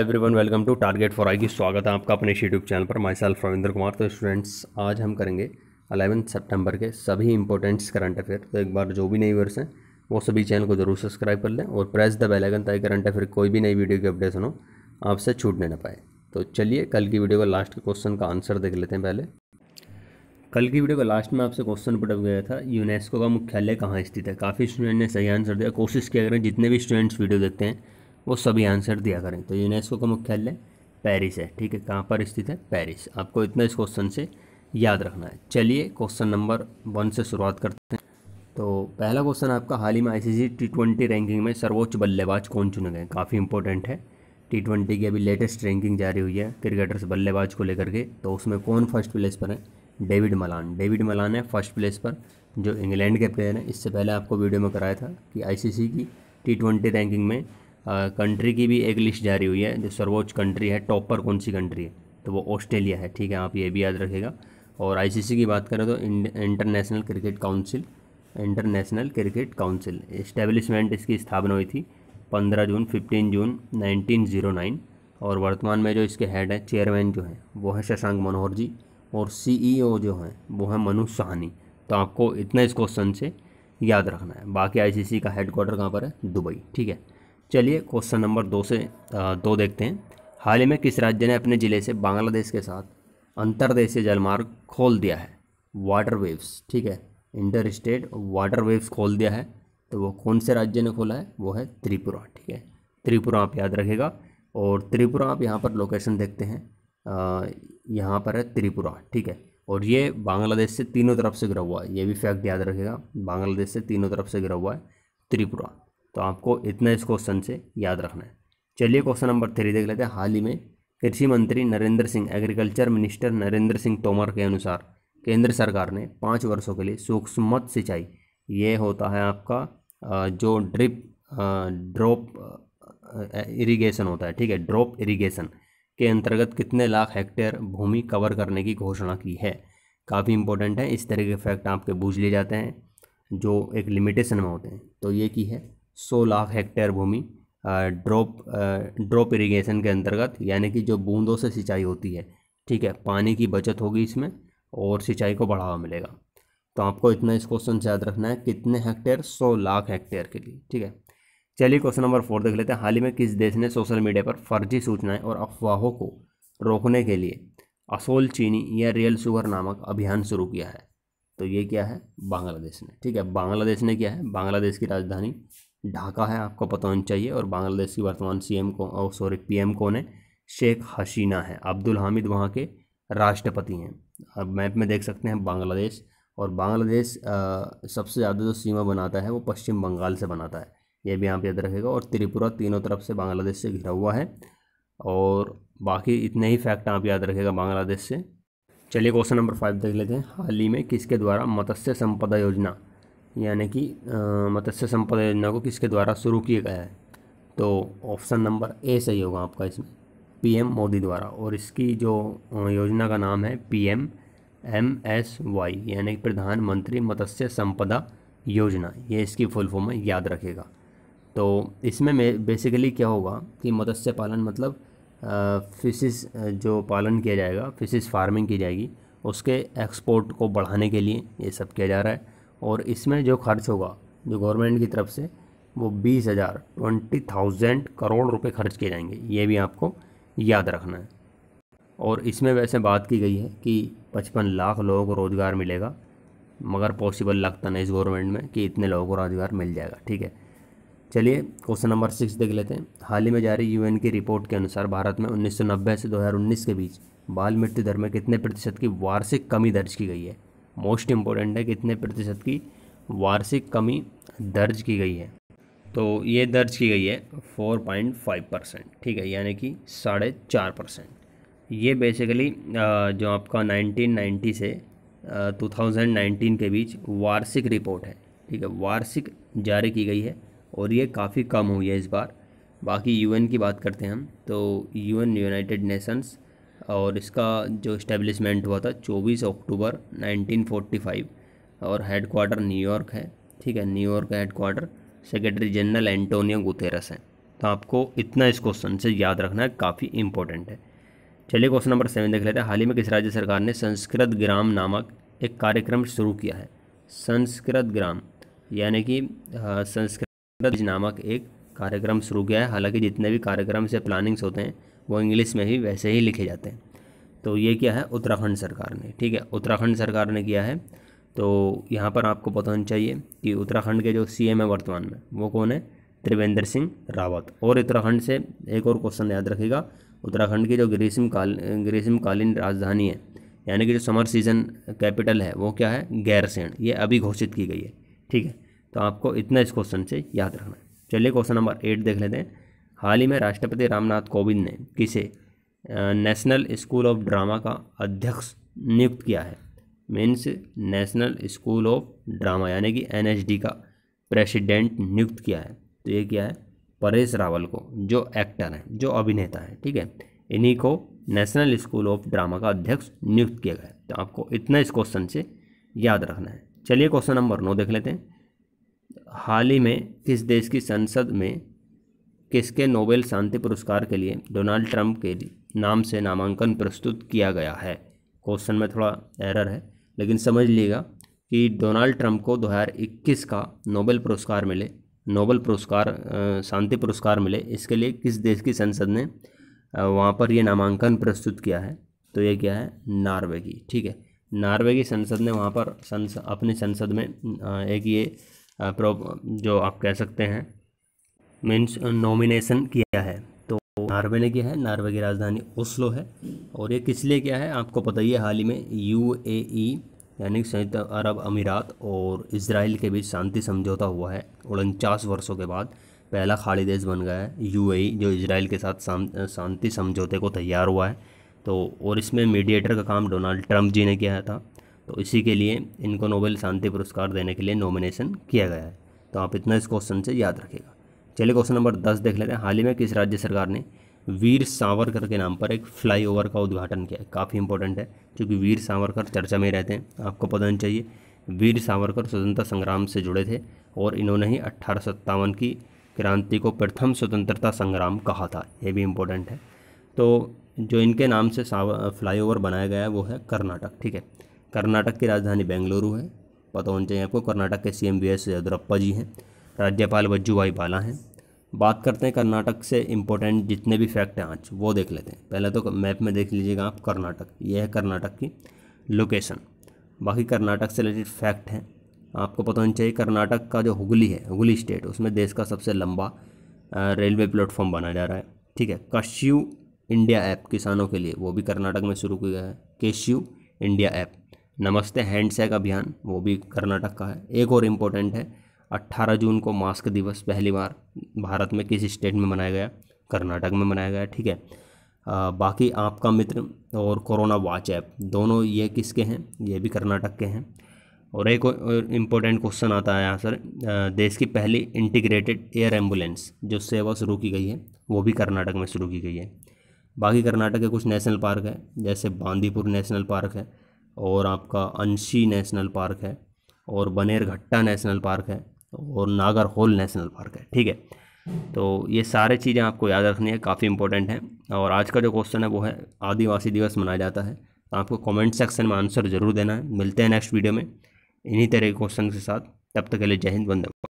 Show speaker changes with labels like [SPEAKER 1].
[SPEAKER 1] everyone welcome to target for I की स्वागत है आपका अपने यूट्यूब चैनल पर माई सेल्फ रविंद्र कुमार तो स्टूडेंट्स आज हम करेंगे अलेवन सितंबर के सभी इंपॉर्टेंट्स करंट अफेयर तो एक बार जो भी नई व्यूअर्स हैं वो सभी चैनल को जरूर सब्सक्राइब कर लें और प्रेस द बेलाइकन ताकि करंट अफेयर कोई भी नई वीडियो की अपडेशन हो आपसे छूटने ना पाए तो चलिए कल की वीडियो का लास्ट क्वेश्चन का आंसर देख लेते हैं पहले कल की वीडियो का लास्ट में आपसे क्वेश्चन पटक गया था यूनेस्को का मुख्यालय कहाँ स्थित है काफ़ी स्टूडेंट ने सही आंसर दिया कोशिश किया करें जितने भी स्टूडेंट्स वीडियो देखते हैं वो सभी आंसर दिया करें तो यूनेस्को का मुख्यालय पेरिस है ठीक है कहाँ पर स्थित है पेरिस आपको इतना इस क्वेश्चन से याद रखना है चलिए क्वेश्चन नंबर वन से शुरुआत करते हैं तो पहला क्वेश्चन आपका हाल ही में आईसीसी टी ट्वेंटी रैंकिंग में सर्वोच्च बल्लेबाज कौन चुने गए काफ़ी इंपॉर्टेंट है टी ट्वेंटी की अभी लेटेस्ट रैंकिंग जारी हुई है क्रिकेटर्स बल्लेबाज को लेकर के तो उसमें कौन फर्स्ट प्लेस पर है डेविड मलान डेविड मलान है फर्स्ट प्लेस पर जो इंग्लैंड के प्लेयर हैं इससे पहले आपको वीडियो में कराया था कि आईसीसी की टी ट्वेंटी रैंकिंग में कंट्री की भी एक लिस्ट जारी हुई है जो सर्वोच्च कंट्री है टॉपर कौन सी कंट्री है तो वो ऑस्ट्रेलिया है ठीक है आप ये भी याद रखेगा और आईसीसी की बात करें तो international cricket council international cricket council establishment इसकी स्थापना हुई थी पंद्रह जून फिफ्टीन जून नाइनटीन oh और वर्तमान में जो इसके हेड हैं चेयरमैन जो हैं वो है शशांक मनोहर जी और सी e जो हैं वो हैं मनु सहानी तो आपको इतना इस क्वेश्चन से याद रखना है बाकी आईसीसी का हेडक्वार्टर कहाँ पर है दुबई ठीक है चलिए क्वेश्चन नंबर दो से दो देखते हैं हाल ही में किस राज्य ने अपने ज़िले से बांग्लादेश के साथ अंतर्देशीय जलमार्ग खोल दिया है वाटर वेव्स ठीक है इंटर स्टेट वाटर वेव्स खोल दिया है तो वो कौन से राज्य ने खोला है वो है त्रिपुरा ठीक है त्रिपुरा आप याद रखेगा और त्रिपुरा आप यहाँ पर लोकेशन देखते हैं यहाँ पर है त्रिपुरा ठीक है और ये बांग्लादेश से तीनों तरफ से गिरा हुआ है ये भी फैक्ट याद रखेगा बांग्लादेश से तीनों तरफ से गिरा हुआ है त्रिपुरा तो आपको इतना इस क्वेश्चन से याद रखना है चलिए क्वेश्चन नंबर थ्री देख लेते हैं हाल ही में कृषि मंत्री नरेंद्र सिंह एग्रीकल्चर मिनिस्टर नरेंद्र सिंह तोमर के अनुसार केंद्र सरकार ने पाँच वर्षों के लिए सूक्ष्म सिंचाई ये होता है आपका जो ड्रिप ड्रॉप इरिगेशन होता है ठीक है ड्रॉप इरिगेशन के अंतर्गत कितने लाख हेक्टेयर भूमि कवर करने की घोषणा की है काफ़ी इंपॉर्टेंट है इस तरह के फैक्ट आपके बूझ लिए जाते हैं जो एक लिमिटेशन में होते हैं तो ये की है सौ लाख हेक्टेयर भूमि ड्रॉप ड्रॉप इरिगेशन के अंतर्गत यानी कि जो बूंदों से सिंचाई होती है ठीक है पानी की बचत होगी इसमें और सिंचाई को बढ़ावा मिलेगा तो आपको इतना इस क्वेश्चन से याद रखना है कितने हेक्टेयर सौ लाख हेक्टेयर के लिए ठीक है चलिए क्वेश्चन नंबर फोर देख लेते हैं हाल ही में किस देश ने सोशल मीडिया पर फर्जी सूचनाएं और अफवाहों को रोकने के लिए असोल चीनी या रियल शुगर नामक अभियान शुरू किया है तो ये क्या है बांग्लादेश ने ठीक है बांग्लादेश ने क्या है बांग्लादेश की राजधानी ढाका है आपको पता होना चाहिए और बांग्लादेश की वर्तमान सीएम को सॉरी सॉरी पीएम कौन है शेख हसीना है अब्दुल हामिद वहाँ के राष्ट्रपति हैं अब मैप में देख सकते हैं बांग्लादेश और बांग्लादेश सबसे ज़्यादा जो सीमा बनाता है वो पश्चिम बंगाल से बनाता है ये भी आप याद रखेगा और त्रिपुरा तीनों तरफ से बांग्लादेश से घिरा हुआ है और बाकी इतने ही फैक्ट आप याद रखेगा बांग्लादेश से चलिए क्वेश्चन नंबर फाइव देख लेते हैं हाल ही में किसके द्वारा मत्स्य संपदा योजना यानी कि मत्स्य संपदा योजना को किसके द्वारा शुरू किया गया है तो ऑप्शन नंबर ए सही होगा आपका इसमें पीएम मोदी द्वारा और इसकी जो योजना का नाम है पीएम एम एस वाई यानी कि प्रधानमंत्री मत्स्य संपदा योजना ये इसकी फुल फॉर्म में याद रखेगा तो इसमें बेसिकली क्या होगा कि मत्स्य पालन मतलब फिशिस जो पालन किया जाएगा फिशिस फार्मिंग की जाएगी उसके एक्सपोर्ट को बढ़ाने के लिए ये सब किया जा रहा है और इसमें जो खर्च होगा जो गवर्नमेंट की तरफ से वो बीस हज़ार ट्वेंटी थाउजेंड करोड़ रुपए खर्च किए जाएंगे ये भी आपको याद रखना है और इसमें वैसे बात की गई है कि पचपन लाख लोगों को रोज़गार मिलेगा मगर पॉसिबल लगता नहीं इस गवर्नमेंट में कि इतने लोगों को रोज़गार मिल जाएगा ठीक है चलिए क्वेश्चन नंबर सिक्स देख लेते हैं हाल ही में जारी यूएन की रिपोर्ट के अनुसार भारत में 1990 से 2019 के बीच बाल मृत्यु दर में कितने प्रतिशत की वार्षिक कमी दर्ज की गई है मोस्ट इम्पोर्टेंट है कितने प्रतिशत की वार्षिक कमी दर्ज की गई है तो ये दर्ज की गई है 4.5 परसेंट ठीक है यानी कि साढ़े चार परसेंट ये बेसिकली जो आपका 1990 से 2019 के बीच वार्षिक रिपोर्ट है ठीक है वार्षिक जारी की गई है और ये काफ़ी कम हुई है इस बार बाकी यूएन की बात करते हैं हम तो यूएन यूनाइटेड नेशंस और इसका जो इस्टेब्लिशमेंट हुआ था 24 अक्टूबर 1945 और हेड क्वार्टर न्यूयॉर्क है ठीक है न्यूयॉर्क का headquarter secretary general Antonio Guterres हैं तो आपको इतना इस क्वेश्चन से याद रखना है काफ़ी इंपॉर्टेंट है चलिए क्वेश्चन नंबर सेवन देख लेते हैं हाल ही में किस राज्य सरकार ने संस्कृत ग्राम नामक एक कार्यक्रम शुरू किया है संस्कृत ग्राम यानी कि संस्कृत नामक एक कार्यक्रम शुरू किया है हालांकि जितने भी कार्यक्रम से प्लानिंग्स होते हैं वो इंग्लिश में ही वैसे ही लिखे जाते हैं तो ये क्या है उत्तराखंड सरकार ने ठीक है उत्तराखंड सरकार ने किया है तो यहाँ पर आपको पता होना चाहिए कि उत्तराखंड के जो सी है वर्तमान में वो कौन है त्रिवेंद्र सिंह रावत और उत्तराखंड से एक और क्वेश्चन याद रखेगा उत्तराखंड की जो ग्रीष्म काल ग्रीष्मकालीन राजधानी है यानी कि जो समर सीजन कैपिटल है वो क्या है गैरसैंण ये अभी घोषित की गई है ठीक है तो आपको इतना इस क्वेश्चन से याद रखना है चलिए क्वेश्चन नंबर एट देख लेते हैं हाल ही में राष्ट्रपति रामनाथ कोविंद ने किसे नेशनल स्कूल ऑफ ड्रामा का अध्यक्ष नियुक्त किया है means national school of drama यानी कि एन का प्रेसिडेंट नियुक्त किया है तो ये क्या है परेश रावल को जो एक्टर हैं जो अभिनेता हैं ठीक है इन्हीं को नेशनल स्कूल ऑफ ड्रामा का अध्यक्ष नियुक्त किया गया है तो आपको इतना इस क्वेश्चन से याद रखना है चलिए क्वेश्चन नंबर नौ देख लेते हैं हाल ही में किस देश की संसद में किसके नोबेल शांति पुरस्कार के लिए डोनाल्ड ट्रंप के नाम से नामांकन प्रस्तुत किया गया है क्वेश्चन में थोड़ा एरर है लेकिन समझ लीजिएगा कि डोनाल्ड ट्रंप को 2021 का नोबेल पुरस्कार मिले नोबेल पुरस्कार शांति पुरस्कार मिले इसके लिए किस देश की संसद ने वहाँ पर ये नामांकन प्रस्तुत किया है तो ये क्या है नार्वे की ठीक है नार्वे की संसद ने वहाँ पर संस अपनी संसद में एक ये जो आप कह सकते हैं मीन्स नॉमिनेशन किया है तो नार्वे ने किया है नार्वे की राजधानी ओस्लो है और ये किस लिए किया है आपको पता ही है हाल ही में यू यानी संयुक्त अरब अमीरात और इसराइल के बीच शांति समझौता हुआ है उनचास वर्षों के बाद पहला खाड़ी देश बन गया है यूएई जो इसराइल के साथ शांति समझौते को तैयार हुआ है तो और इसमें मीडिएटर का काम डोनाल्ड ट्रंप जी ने किया था तो इसी के लिए इनको नोबेल शांति पुरस्कार देने के लिए नॉमिनेशन किया गया है तो आप इतना इस क्वेश्चन से याद रखिएगा चलिए क्वेश्चन नंबर दस देख लेते हैं हाल ही में किस राज्य सरकार ने वीर सावरकर के नाम पर एक फ्लाईओवर का उद्घाटन किया काफ़ी इंपॉर्टेंट है क्योंकि वीर सावरकर चर्चा में रहते हैं आपको पता होना चाहिए वीर सावरकर स्वतंत्रता संग्राम से जुड़े थे और इन्होंने ही अट्ठारह की क्रांति को प्रथम स्वतंत्रता संग्राम कहा था ये भी इम्पोर्टेंट है तो जो इनके नाम से फ्लाईओवर बनाया गया है वो है कर्नाटक ठीक है कर्नाटक की राजधानी बेंगलुरु है पता होना चाहिए आपको कर्नाटक के M V S Yeddyurappa ji हैं राज्यपाल वज्जूभाई बाला हैं बात करते हैं कर्नाटक से इम्पोर्टेंट जितने भी फैक्ट हैं आज वो देख लेते हैं पहले तो मैप में देख लीजिएगा आप कर्नाटक ये है कर्नाटक की लोकेशन बाकी कर्नाटक से रिलेटेड फैक्ट हैं आपको पता होना चाहिए कर्नाटक का जो हुगली है हुगली स्टेट उसमें देश का सबसे लंबा रेलवे प्लेटफॉर्म बना जा रहा है ठीक है कश्यू इंडिया ऐप किसानों के लिए वो भी कर्नाटक में शुरू किया है केश्यू इंडिया ऐप नमस्ते हैंडसैक अभियान वो भी कर्नाटक का है एक और इम्पोर्टेंट है 18 जून को मास्क दिवस पहली बार भारत में किस स्टेट में मनाया गया कर्नाटक में मनाया गया ठीक है आ, बाकी आपका मित्र और कोरोना वॉच ऐप दोनों ये किसके हैं ये भी कर्नाटक के हैं और एक इम्पोर्टेंट क्वेश्चन आता है यहाँ सर देश की पहली इंटीग्रेटेड एयर एम्बुलेंस जो सेवा शुरू की गई है वो भी कर्नाटक में शुरू की गई है बाकी कर्नाटक के कुछ नेशनल पार्क है जैसे बांदीपुर नेशनल पार्क है और आपका अंशी नेशनल पार्क है और बनेरघट्टा नेशनल पार्क है और नागर होल नेशनल पार्क है ठीक है तो ये सारे चीज़ें आपको याद रखनी है काफ़ी इंपॉर्टेंट हैं और आज का जो क्वेश्चन है वो है आदिवासी दिवस मनाया जाता है तो आपको कमेंट सेक्शन में आंसर ज़रूर देना है मिलते हैं नेक्स्ट वीडियो में इन्हीं तरह के क्वेश्चन के साथ तब तक के लिए जय हिंद वंदे